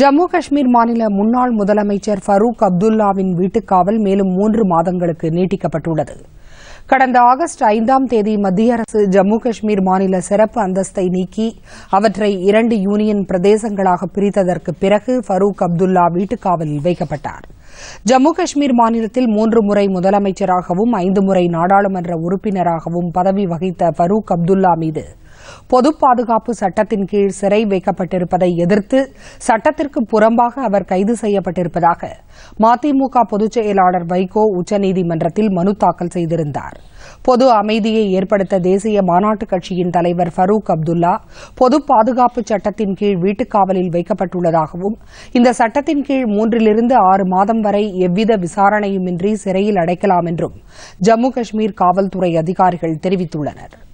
ஜம்மு காஷ்மீர் மாநில முன்னாள் முதலமைச்சர் ஃபரூக் அப்துல்லாவின் வீட்டுக்காவல் மேலும் மூன்று மாதங்களுக்கு நீட்டிக்கப்பட்டுள்ளது கடந்த ஆகஸ்ட் ஐந்தாம் தேதி மத்திய அரசு ஜம்மு காஷ்மீர் மாநில சிறப்பு அந்தஸ்தை நீக்கி அவற்றை இரண்டு யூனியன் பிரதேசங்களாக பிரித்ததற்கு பிறகு ஃபரூக் அப்துல்லா வீட்டுக்காவலில் வைக்கப்பட்டார் ஜம்மு காஷ்மீர் மாநிலத்தில் மூன்று முறை முதலமைச்சராகவும் ஐந்து முறை நாடாளுமன்ற உறுப்பினராகவும் பதவி வகித்த ஃபரூக் அப்துல்லா மீது பொது பாதுகாப்பு சட்டத்தின் கீழ் சிறை வைக்கப்பட்டிருப்பதை எதிர்த்து சட்டத்திற்கு புறம்பாக அவர் கைது செய்யப்பட்டிருப்பதாக மதிமுக பொதுச் செயலாளர் வைகோ உச்சநீதிமன்றத்தில் மனு தாக்கல் செய்திருந்தார் பொது அமைதியை ஏற்படுத்த தேசிய மாநாட்டு கட்சியின் தலைவர் ஃபரூக் அப்துல்லா பொது பாதுகாப்பு சட்டத்தின் கீழ் வீட்டுக்காவலில் வைக்கப்பட்டுள்ளதாகவும் இந்த சட்டத்தின் கீழ் மூன்றிலிருந்து ஆறு மாதம் வரை எவ்வித விசாரணையுமின்றி சிறையில் அடைக்கலாம் என்றும் ஜம்மு காஷ்மீர் காவல்துறை அதிகாரிகள் தெரிவித்துள்ளனா்